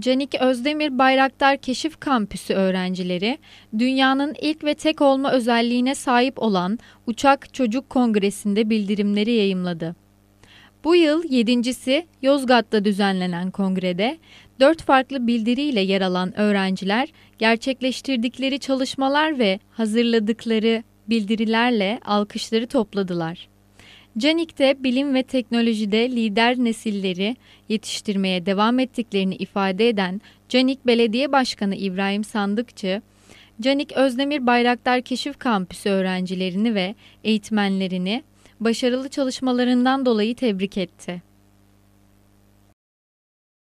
Canik Özdemir Bayraktar Keşif Kampüsü öğrencileri, dünyanın ilk ve tek olma özelliğine sahip olan Uçak Çocuk Kongresi'nde bildirimleri yayımladı. Bu yıl yedincisi Yozgat'ta düzenlenen kongrede dört farklı bildiriyle yer alan öğrenciler gerçekleştirdikleri çalışmalar ve hazırladıkları bildirilerle alkışları topladılar. Canik'te bilim ve teknolojide lider nesilleri yetiştirmeye devam ettiklerini ifade eden Canik Belediye Başkanı İbrahim Sandıkçı, Canik Özdemir Bayraktar Keşif Kampüsü öğrencilerini ve eğitmenlerini başarılı çalışmalarından dolayı tebrik etti.